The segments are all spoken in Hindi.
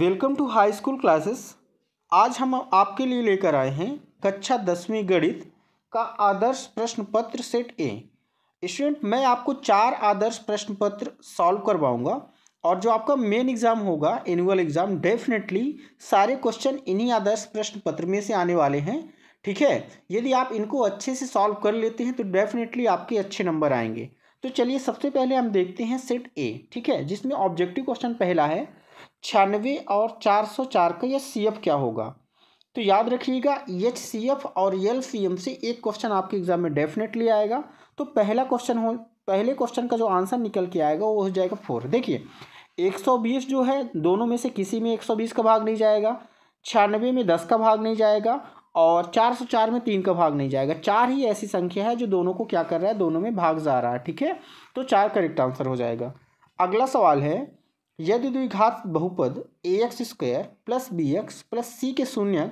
welcome to high school classes आज हम आपके लिए लेकर आए हैं कक्षा दसवीं गणित का आदर्श प्रश्न पत्र सेट ए स्टूडेंट मैं आपको चार आदर्श प्रश्न पत्र सॉल्व करवाऊंगा और जो आपका मेन एग्ज़ाम होगा एनुअल एग्ज़ाम डेफिनेटली सारे क्वेश्चन इन्हीं आदर्श प्रश्न पत्र में से आने वाले हैं ठीक है यदि आप इनको अच्छे से सॉल्व कर लेते हैं तो डेफिनेटली आपके अच्छे नंबर आएंगे तो चलिए सबसे पहले हम देखते हैं सेट ए ठीक है जिसमें ऑब्जेक्टिव क्वेश्चन पहला है छियानवे और चार सौ चार का यह सी एफ क्या होगा तो याद रखिएगा एच सी एफ और एल सी एम से एक क्वेश्चन आपके एग्जाम में डेफिनेटली आएगा तो पहला क्वेश्चन हो पहले क्वेश्चन का जो आंसर निकल के आएगा वो हो जाएगा फोर देखिए एक सौ बीस जो है दोनों में से किसी में एक सौ बीस का भाग नहीं जाएगा छियानवे में दस का भाग नहीं जाएगा और चार सौ चार में तीन का भाग नहीं जाएगा चार ही ऐसी संख्या है जो दोनों को क्या कर रहा है दोनों में भाग जा रहा है ठीक है तो चार करेक्ट आंसर हो जाएगा अगला सवाल है यदि द्विघात बहुपद A X square plus B X plus C के शून्य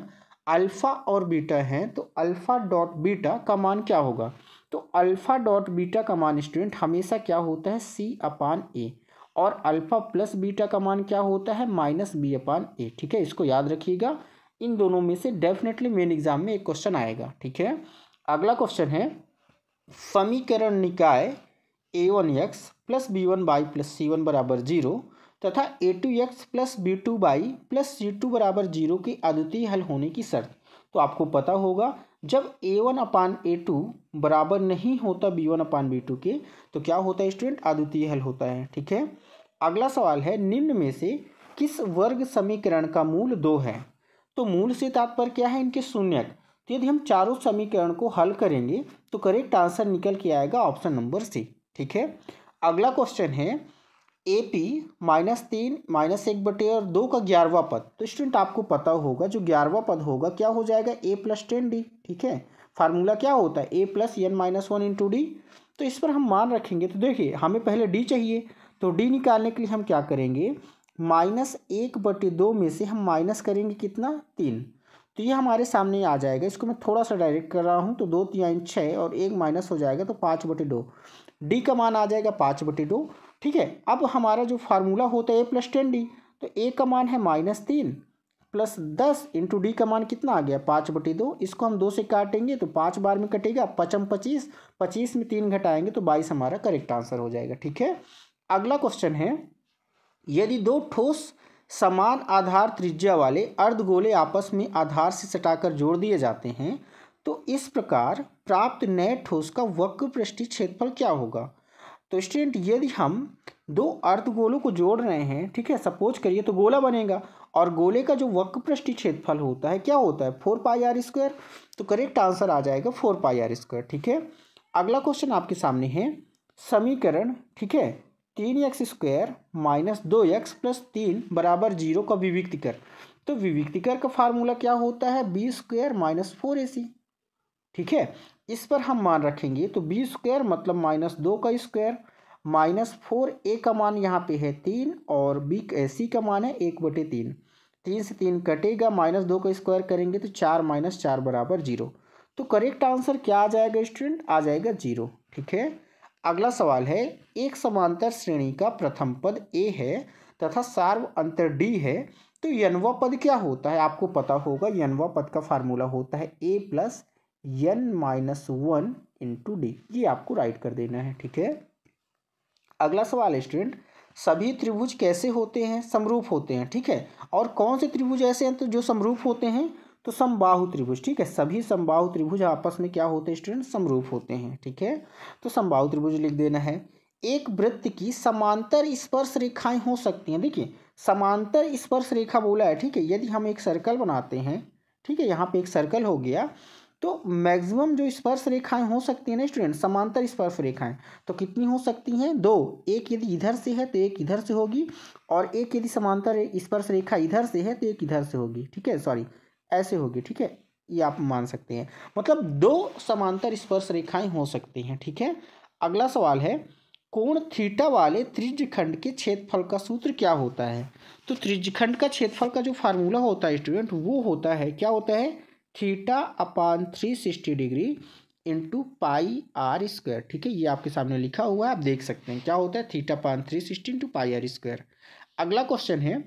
अल्फ़ा और बीटा हैं तो अल्फ़ा डॉट बीटा का मान क्या होगा तो अल्फ़ा डॉट बीटा का मान स्टूडेंट हमेशा क्या होता है सी अपान ए और अल्फ़ा प्लस बीटा का मान क्या होता है माइनस बी अपान ए ठीक है इसको याद रखिएगा इन दोनों में से डेफिनेटली मेन एग्जाम में एक क्वेश्चन आएगा ठीक है अगला क्वेश्चन है समीकरण निकाय A one X plus B one Y plus C one बराबर जीरो तथा A two X plus B two Y plus C two बराबर जीरो की अद्वितीय हल होने की शर्त तो आपको पता होगा जब ए वन अपान ए टू बराबर नहीं होता B one upon B two के तो क्या होता है स्टूडेंट अद्वितीय हल होता है ठीक है अगला सवाल है निम्न में से किस वर्ग समीकरण का मूल दो है तो मूल से तात्पर्य क्या है इनके शून्यक तो यदि हम चारों समीकरण को हल करेंगे तो करेक्ट आंसर निकल के आएगा ऑप्शन नंबर सी ठीक है अगला क्वेश्चन है ए पी माइनस तीन माइनस एक बटे और दो का ग्यारहवा पद तो स्टूडेंट आपको पता होगा जो ग्यारहवा पद होगा क्या हो जाएगा ए प्लस टेन डी ठीक है फार्मूला क्या होता है A plus N minus one into D तो इस पर हम मान रखेंगे तो देखिए हमें पहले डी चाहिए तो डी निकालने के लिए हम क्या करेंगे माइनस एक बटे दो में से हम माइनस करेंगे कितना तीन तो ये हमारे सामने आ जाएगा इसको मैं थोड़ा सा डायरेक्ट कर रहा हूँ तो दो तीन छः और एक माइनस हो जाएगा तो पाँच बटे दो डी का मान आ जाएगा पाँच बटे दो ठीक है अब हमारा जो फार्मूला होता है ए प्लस टेन डी तो ए का मान है माइनस तीन प्लस दस इंटू डी का मान कितना आ गया पाँच बटे दो इसको हम दो से काटेंगे तो पाँच बार में कटेगा पचम पच्चीस पच्चीस में तीन घटाएंगे तो बाईस हमारा करेक्ट आंसर हो जाएगा ठीक है अगला क्वेश्चन है यदि दो ठोस समान आधार त्रिज्या वाले अर्धगोले आपस में आधार से सटाकर जोड़ दिए जाते हैं तो इस प्रकार प्राप्त नए ठोस का वक्र पृष्ठी क्षेत्रफल क्या होगा तो स्टूडेंट यदि हम दो अर्धगोलों को जोड़ रहे हैं ठीक है सपोज करिए तो गोला बनेगा और गोले का जो वक्र पृष्ठीय क्षेत्रफल होता है क्या होता है फोर पाई आर स्क्वायर तो करेक्ट आंसर आ जाएगा फोर पाई आर स्क्वायर ठीक है अगला क्वेश्चन आपके सामने है समीकरण ठीक है तीन एक्स स्क्वायर माइनस दो एक्स प्लस तीन बराबर जीरो का विविक्तिकर तो विविक्तिकर का फार्मूला क्या होता है B square minus four A C ठीक है इस पर हम मान रखेंगे तो बी स्क्वायर मतलब माइनस दो का स्क्वायर माइनस फोर ए का मान यहाँ पे है तीन और बी सी का मान है एक बटे तीन तीन से तीन कटेगा माइनस दो का स्क्वायर करेंगे तो चार माइनस चार बराबर जीरो तो करेक्ट आंसर क्या आ जाएगा स्टूडेंट आ जाएगा जीरो ठीक है अगला सवाल है एक समांतर श्रेणी का प्रथम पद ए है तथा सार्व अंतर डी है तो यनवा पद क्या होता है आपको पता होगा यनवा पद का फार्मूला होता है A plus N minus one into D ये आपको राइट कर देना है ठीक है अगला सवाल स्टूडेंट सभी त्रिभुज कैसे होते हैं समरूप होते हैं ठीक है और कौन से त्रिभुज ऐसे हैं तो जो समरूप होते हैं तो समबाहु त्रिभुज ठीक है सभी समबाहु त्रिभुज आपस में क्या होते हैं स्टूडेंट समरूप होते हैं ठीक है तो समबाहु त्रिभुज लिख देना है एक वृत्त की समांतर स्पर्श रेखाएं हो सकती हैं देखिए समांतर स्पर्श रेखा बोला है ठीक है यदि हम एक सर्कल बनाते हैं ठीक है यहाँ पे एक सर्कल हो गया तो मैक्सिमम जो स्पर्श रेखाएं हो सकती हैं ना स्टूडेंट समांतर स्पर्श रेखाएं तो कितनी हो सकती हैं दो एक यदि इधर से है तो एक इधर से होगी और एक यदि समांतर स्पर्श रेखा इधर से है तो एक इधर से होगी ठीक है सॉरी ऐसे होगी ठीक है ये आप मान सकते हैं मतलब दो समांतर स्पर्श रेखाएं हो सकती हैं ठीक है अगला सवाल है कोण थीटा वाले त्रिज्यखंड के क्षेत्रफल का सूत्र क्या होता है तो त्रिज्यखंड का क्षेत्रफल का जो फार्मूला होता है स्टूडेंट वो होता है क्या होता है theta upon three sixty degree into pi R square ठीक है ये आपके सामने लिखा हुआ है आप देख सकते हैं क्या होता है theta upon three sixty into pi R square अगला क्वेश्चन है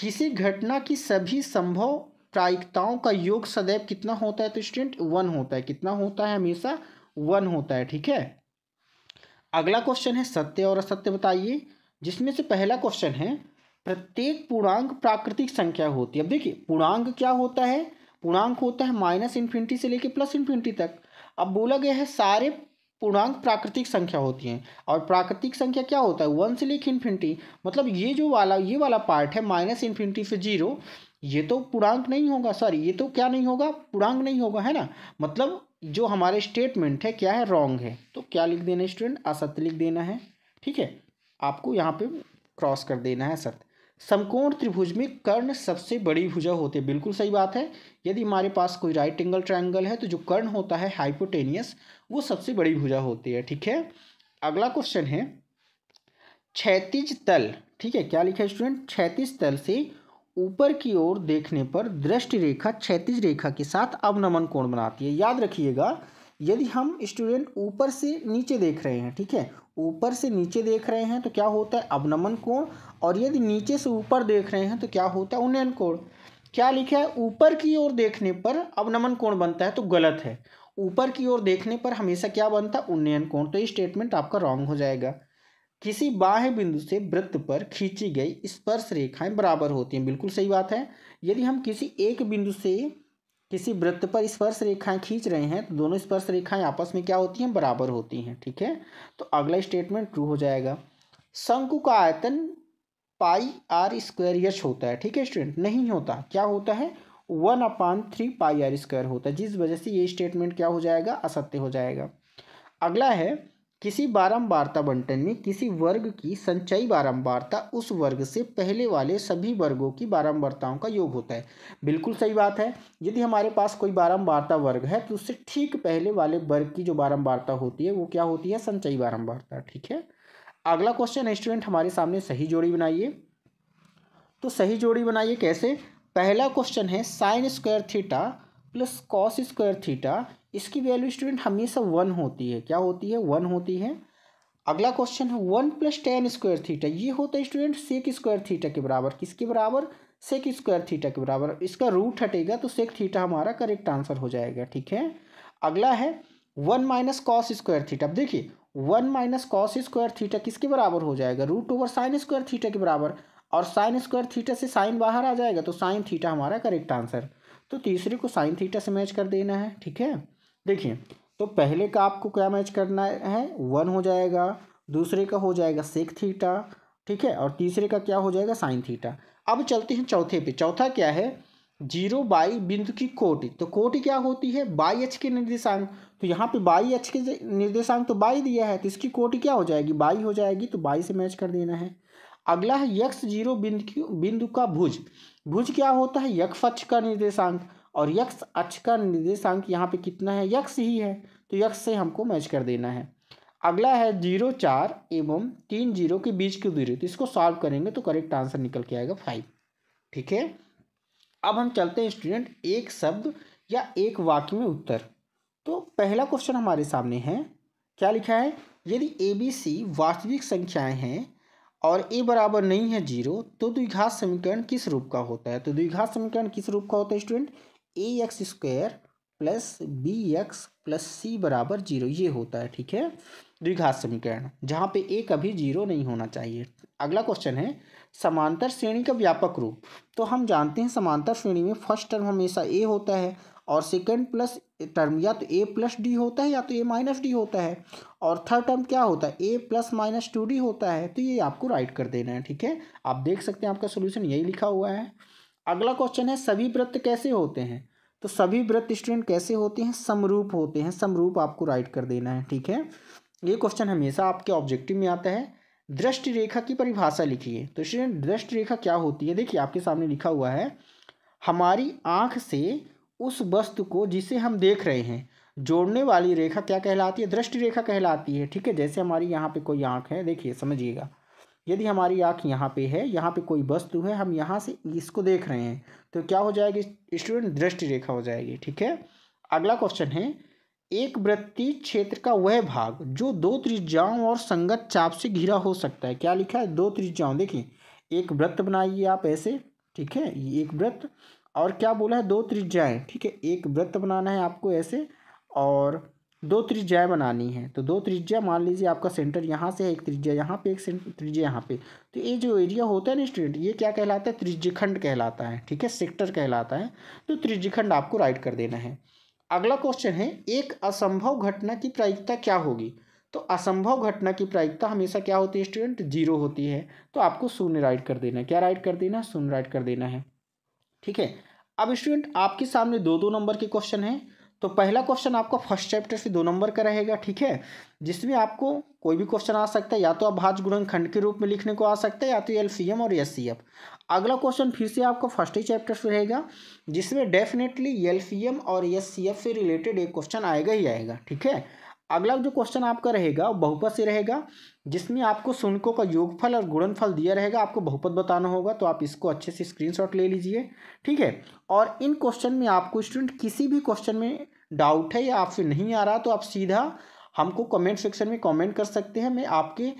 किसी घटना की सभी संभव प्रायिकताओं का योग सदैव कितना होता है तो स्टूडेंट वन होता है कितना होता है हमेशा वन होता है ठीक है अगला क्वेश्चन है सत्य और असत्य बताइए जिसमें से पहला क्वेश्चन है प्रत्येक पूर्णांक प्राकृतिक संख्या होती है अब देखिए पूर्णांक क्या होता है पूर्णांक होता है माइनस इन्फिनिटी से लेकर प्लस इन्फिनिटी तक अब बोला गया है सारे पूर्णांक प्राकृतिक संख्या होती हैं और प्राकृतिक संख्या क्या होता है वन से लेकर इन्फिनिटी मतलब ये जो वाला ये वाला पार्ट है माइनस इन्फिनिटी से जीरो ये तो पूर्णांक नहीं होगा सॉरी ये तो क्या नहीं होगा पूर्णांक नहीं होगा है ना मतलब जो हमारे स्टेटमेंट है क्या है रॉन्ग है तो क्या लिख देना स्टूडेंट असत्य लिख देना है ठीक है आपको यहाँ पे क्रॉस कर देना है सत्य समकोण त्रिभुज में कर्ण सबसे बड़ी भुजा होती है बिल्कुल सही बात है यदि हमारे पास कोई राइट एंगल ट्रायंगल है तो जो कर्ण होता है हाइपोटेनियस वो सबसे बड़ी भुजा होती है ठीक है अगला क्वेश्चन है क्षैतिज तल ठीक है क्या लिखा है स्टूडेंट क्षैतिज तल से ऊपर की ओर देखने पर दृष्टि रेखा क्षैतिज रेखा के साथ अवनमन कोण बनाती है याद रखिएगा यदि हम स्टूडेंट ऊपर से नीचे देख रहे हैं ठीक है ऊपर से नीचे देख रहे हैं तो क्या होता है अवनमन कोण और यदि नीचे से ऊपर देख रहे हैं तो क्या होता है उन्नयन कोण क्या लिखा है ऊपर की ओर देखने पर अवनमन कोण बनता है तो गलत है ऊपर की ओर देखने पर हमेशा क्या बनता है उन्नयन कोण तो ये स्टेटमेंट आपका रॉन्ग हो जाएगा किसी बाह्य बिंदु से वृत्त पर खींची गई स्पर्श रेखाएं बराबर होती हैं बिल्कुल सही बात है यदि हम किसी एक बिंदु से किसी वृत्त पर स्पर्श रेखाएं खींच रहे हैं तो दोनों स्पर्श रेखाएं आपस में क्या होती हैं बराबर होती हैं ठीक है तो अगला स्टेटमेंट ट्रू हो जाएगा शंकु का आयतन पाई आर स्क्वायर यश होता है ठीक है स्टूडेंट नहीं होता क्या होता है one upon three pi R square होता है जिस वजह से ये स्टेटमेंट क्या हो जाएगा असत्य हो जाएगा अगला है किसी बारंबारता बंटन में किसी वर्ग की संचयी बारंबारता उस वर्ग से पहले वाले सभी वर्गों की बारंबारताओं का योग होता है बिल्कुल सही बात है यदि हमारे पास कोई बारंबारता वर्ग है तो उससे ठीक पहले वाले वर्ग की जो बारंबारता होती है वो क्या होती है संचयी बारंबारता ठीक है अगला क्वेश्चन स्टूडेंट हमारे सामने सही जोड़ी बनाइए तो सही जोड़ी बनाइए कैसे पहला क्वेश्चन है sine square theta plus cos square theta इसकी वैल्यू स्टूडेंट हमेशा वन होती है क्या होती है वन होती है अगला क्वेश्चन है one plus tan square theta ये होता है स्टूडेंट सेक स्क्वायर थीटा के बराबर किसके बराबर सेक स्क्वायर थीटा के बराबर इसका रूट हटेगा तो सेक थीटा हमारा करेक्ट आंसर हो जाएगा ठीक है अगला है one minus cos square theta अब देखिए one minus cos square theta किसके बराबर हो जाएगा root over sine square theta के बराबर और साइन स्क्वायर थीटा से साइन बाहर आ जाएगा तो साइन थीटा हमारा करेक्ट आंसर तो तीसरे को साइन थीटा से मैच कर देना है ठीक है देखिए तो पहले का आपको क्या मैच करना है वन हो जाएगा दूसरे का हो जाएगा सेक थीटा ठीक है और तीसरे का क्या हो जाएगा साइन थीटा अब चलते हैं चौथे पे चौथा क्या है जीरो बाई बिंदु की कोटि तो कोटि क्या होती है बाई एच के निर्देशांक तो यहाँ पे बाई एच के निर्देशांक तो बाई दिया है तो इसकी कोटि क्या हो जाएगी बाई हो जाएगी तो बाई से मैच कर देना है अगला है यक्ष जीरो बिंदु बिंदु का भुज भुज क्या होता है यक्ष का निर्देशांक और यक्स अक्ष का निर्देशांक यहाँ पे कितना है यक्स ही है तो यक्स से हमको मैच कर देना है अगला है जीरो चार एवं तीन जीरो के बीच की दूरी तो इसको सॉल्व करेंगे तो करेक्ट आंसर निकल के आएगा फाइव ठीक है अब हम चलते हैं स्टूडेंट एक शब्द या एक वाक्य में उत्तर तो पहला क्वेश्चन हमारे सामने है क्या लिखा है यदि ए बी सी वास्तविक संख्याएं हैं और ए बराबर नहीं है जीरो तो द्विघात समीकरण किस रूप का होता है तो द्विघात समीकरण किस रूप का होता है student A X square plus B X plus C बराबर जीरो ये होता है ठीक है द्विघात समीकरण जहाँ पे ए कभी जीरो नहीं होना चाहिए अगला क्वेश्चन है समांतर श्रेणी का व्यापक रूप तो हम जानते हैं समांतर श्रेणी में फर्स्ट टर्म हमेशा ए होता है और सेकेंड प्लस टर्म या तो ए प्लस डी होता है या तो ए माइनस डी होता है और थर्ड टर्म क्या होता है A plus minus two D होता है तो ये आपको राइट कर देना है ठीक है आप देख सकते हैं आपका सोल्यूशन यही लिखा हुआ है अगला क्वेश्चन है सभी व्रत कैसे होते हैं तो सभी व्रत स्टूडेंट कैसे होते हैं समरूप होते हैं समरूप आपको राइट कर देना है ठीक है ये क्वेश्चन हमेशा आपके ऑब्जेक्टिव में आता है दृष्टि रेखा की परिभाषा लिखिए तो स्टूडेंट दृष्टि रेखा क्या होती है देखिए आपके सामने लिखा हुआ है हमारी आँख से उस वस्तु को जिसे हम देख रहे हैं जोड़ने वाली रेखा क्या कहलाती है दृष्टि रेखा कहलाती है ठीक है जैसे हमारी यहाँ पे कोई आँख है देखिए समझिएगा यदि हमारी आँख यहाँ पे है यहाँ पे कोई वस्तु है हम यहाँ से इसको देख रहे हैं तो क्या हो जाएगी स्टूडेंट दृष्टि रेखा हो जाएगी ठीक है अगला क्वेश्चन है एक वृत्तीय क्षेत्र का वह भाग जो दो त्रिज्याओं और संगत चाप से घिरा हो सकता है क्या लिखा है दो त्रिज्याओं देखिए एक व्रत बनाइए आप ऐसे ठीक है ये एक व्रत और क्या बोला है दो त्रिज्याएँ ठीक है एक व्रत बनाना है आपको ऐसे और दो त्रिज्याएँ बनानी है तो दो त्रिज्या मान लीजिए आपका सेंटर यहाँ से है एक त्रिज्या यहाँ पे एक त्रिज्या यहाँ पे तो ये जो एरिया होता है ना स्टूडेंट ये क्या कहलाता है त्रिज्यखंड कहलाता है ठीक है सेक्टर कहलाता है तो त्रिज्यखंड आपको राइट कर देना है अगला क्वेश्चन है एक असंभव घटना की प्रायिकता क्या होगी तो असंभव घटना की प्रायिकता हमेशा क्या होती है स्टूडेंट जीरो होती है तो आपको शून्य राइट कर देना है क्या राइट कर देना है शून्य राइट कर देना है ठीक है अब स्टूडेंट आपके सामने दो दो नंबर के क्वेश्चन हैं तो पहला क्वेश्चन आपका फर्स्ट चैप्टर से दो नंबर का रहेगा ठीक है जिसमें आपको कोई भी क्वेश्चन आ सकता है या तो आप भाज खंड के रूप में लिखने को आ सकता है या तो एल सी एम और एस सी एफ अगला क्वेश्चन फिर से आपको फर्स्ट ही चैप्टर से रहेगा जिसमें डेफिनेटली एल सी एम और एस सी एफ से रिलेटेड एक क्वेश्चन आएगा ही आएगा ठीक है अगला जो क्वेश्चन आपका रहेगा वो बहुपद से रहेगा जिसमें आपको सुनकों का योगफल और गुणनफल दिया रहेगा आपको बहुपद बताना होगा तो आप इसको अच्छे से स्क्रीनशॉट ले लीजिए ठीक है और इन क्वेश्चन में आपको स्टूडेंट किसी भी क्वेश्चन में डाउट है या आपसे नहीं आ रहा तो आप सीधा हमको कमेंट सेक्शन में कॉमेंट कर सकते हैं मैं आपके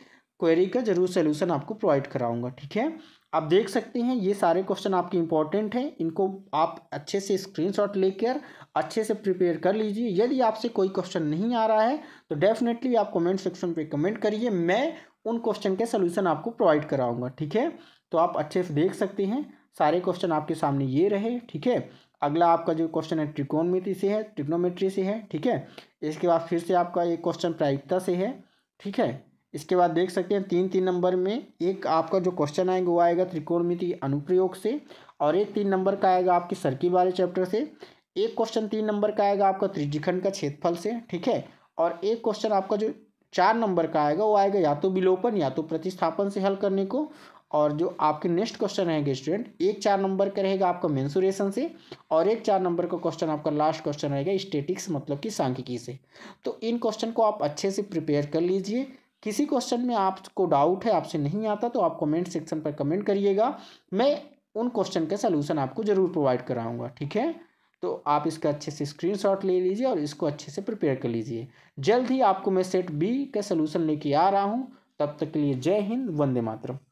क्वेरी का जरूर सोल्यूशन आपको प्रोवाइड कराऊँगा ठीक है आप देख सकते हैं ये सारे क्वेश्चन आपके इंपॉर्टेंट हैं इनको आप अच्छे से स्क्रीनशॉट लेकर अच्छे से प्रिपेयर कर लीजिए यदि आपसे कोई क्वेश्चन नहीं आ रहा है तो डेफिनेटली आप कमेंट सेक्शन पे कमेंट करिए मैं उन क्वेश्चन के सोल्यूशन आपको प्रोवाइड कराऊंगा ठीक है तो आप अच्छे से देख सकते हैं सारे क्वेश्चन आपके सामने ये रहे ठीक है अगला आपका जो क्वेश्चन है ट्रिकोनमिति से है ट्रिग्नोमेट्री से है ठीक है इसके बाद फिर से आपका ये क्वेश्चन प्रायिकता से है ठीक है इसके बाद देख सकते हैं तीन तीन नंबर में एक आपका जो क्वेश्चन आएगा वो आएगा त्रिकोणमिति अनुप्रयोग से और एक तीन नंबर का आएगा आपके सर्किल वाले चैप्टर से एक क्वेश्चन तीन नंबर का आएगा आपका त्रिजिखंड का क्षेत्रफल से ठीक है और एक क्वेश्चन आपका जो चार नंबर का आएगा वो आएगा या तो विलोपन या तो प्रतिस्थापन से हल करने को और जो आपके नेक्स्ट क्वेश्चन रहेंगे स्टूडेंट एक चार नंबर का रहेगा आपका मेंसुरेशन से और एक चार नंबर का क्वेश्चन आपका लास्ट क्वेश्चन रहेगा स्टेटिक्स मतलब कि सांख्यिकी से तो इन क्वेश्चन को आप अच्छे से प्रिपेयर कर लीजिए किसी क्वेश्चन में आपको डाउट है आपसे नहीं आता तो आप कमेंट सेक्शन पर कमेंट करिएगा मैं उन क्वेश्चन का सलूशन आपको ज़रूर प्रोवाइड कराऊंगा ठीक है तो आप इसका अच्छे से स्क्रीनशॉट ले लीजिए और इसको अच्छे से प्रिपेयर कर लीजिए जल्द ही आपको मैं सेट बी का सलूशन लेके आ रहा हूँ तब तक के लिए जय हिंद वंदे मातरम